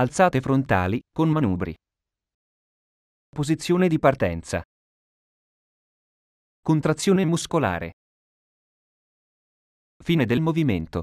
alzate frontali, con manubri. Posizione di partenza. Contrazione muscolare. Fine del movimento.